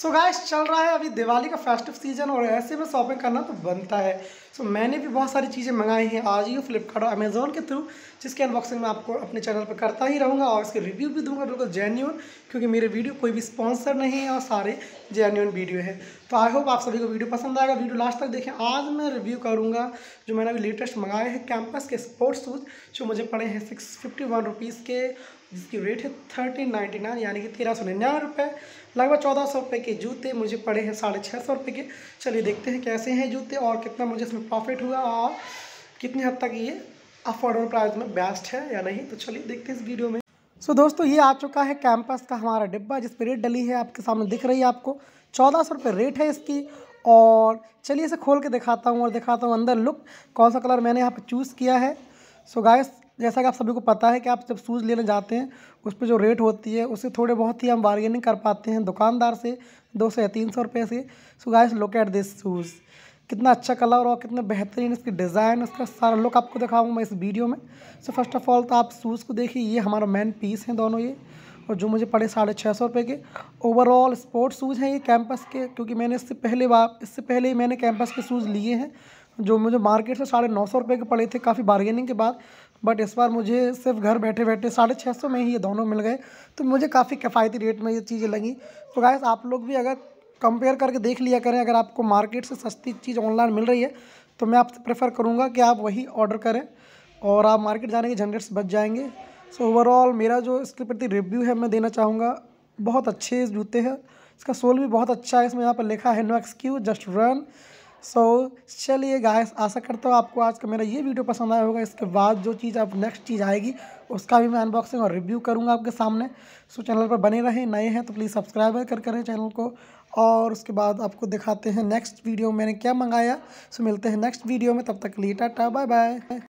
सो so guys चल रहा है अभी दिवाली का फेस्टिव सीजन और ऐसे में शॉपिंग करना तो बनता है सो so, मैंने भी बहुत सारी चीज़ें मंगाई हैं आज ही फ्लिपकार्ट और अमेजोन के थ्रू जिसकी अनबॉक्सिंग मैं आपको अपने चैनल पर करता ही रहूँगा और इसके रिव्यू भी दूंगा बिल्कुल जेन्यून क्योंकि मेरे वीडियो कोई भी स्पॉन्सर नहीं है और सारे जेन्यून वीडियो हैं तो आई होप आप सभी को वीडियो पसंद आएगा वीडियो लास्ट तक देखें आज मैं रिव्यू करूँगा जो मैंने अभी लेटेस्ट मंगाए हैं कैंपस के स्पोर्ट्स शूज़ जो मुझे पड़े हैं सिक्स फिफ्टी वन रुपीज़ के जिसकी रेट है थर्टीन नाइन्टी नाइन यानी कि तेरह सौ निन्यानवे रुपये लगभग चौदह सौ रुपये के जूते मुझे पड़े हैं साढ़े छः सौ रुपये के चलिए देखते हैं कैसे हैं जूते और कितना मुझे इसमें प्रॉफिट हुआ और कितने हद तक ये अफोर्डेबल प्राइस में बेस्ट है या नहीं तो चलिए देखते हैं इस वीडियो में सो so, दोस्तों ये आ चुका है कैंपस का हमारा डिब्बा जिस पर रेट डली है आपके सामने दिख रही है आपको चौदह सौ रेट है इसकी और चलिए इसे खोल के दिखाता हूँ और दिखाता हूँ अंदर लुक कौन सा कलर मैंने यहाँ पर चूज़ किया है सो so, गाइस जैसा कि आप सभी को पता है कि आप जब शूज़ लेने जाते हैं उस पर जो रेट होती है उससे थोड़े बहुत ही हम बार्गेनिंग कर पाते हैं दुकानदार से दो सौ या तीन सौ रुपये से so guys look at this shoes कितना अच्छा कलर और कितना बेहतरीन इसकी डिज़ाइन इसका सारा लुक आपको दिखाऊंगा मैं इस वीडियो में सो फर्स्ट ऑफ ऑल तो आप शूज़ को देखिए ये हमारा मेन पीस हैं दोनों ये और जो मुझे पड़े साढ़े छः सौ रुपये के ओवरऑल स्पोर्ट्स शूज़ हैं ये कैंपस के क्योंकि मैंने इससे पहले बार इससे पहले ही मैंने कैंपस के शूज़ लिए हैं जो मुझे मार्केट से साढ़े नौ सौ रुपये के पड़े थे काफ़ी बार्गेनिंग के बाद बट इस बार मुझे सिर्फ घर बैठे बैठे साढ़े छः सौ में ही ये दोनों मिल गए तो मुझे काफ़ी किफ़ायती रेट में ये चीज़ें लगी तो गायस आप लोग भी अगर कंपेयर करके देख लिया करें अगर आपको मार्केट से सस्ती चीज़ ऑनलाइन मिल रही है तो मैं आपसे प्रेफर करूँगा कि आप वही ऑर्डर करें और आप मार्केट जाने के झंझट से बच जाएंगे सो ओवरऑल मेरा जो इसके प्रति रिव्यू है मैं देना चाहूँगा बहुत अच्छे जूते हैं इसका सोल भी बहुत अच्छा है इसमें यहाँ पर लिखा है no excuse just run so so, चलिए गाइस आशा करता हूँ आपको आज का मेरा ये वीडियो पसंद आया होगा इसके बाद जो चीज़ आप नेक्स्ट चीज़ आएगी उसका भी मैं अनबॉक्सिंग और रिव्यू करूँगा आपके सामने सो so, चैनल पर बने रहें नए हैं तो प्लीज़ सब्सक्राइब कर करें चैनल को और उसके बाद आपको दिखाते हैं नेक्स्ट वीडियो मैंने क्या मंगाया सो so, मिलते हैं नेक्स्ट वीडियो में तब तक लिए टाटा बाय बाय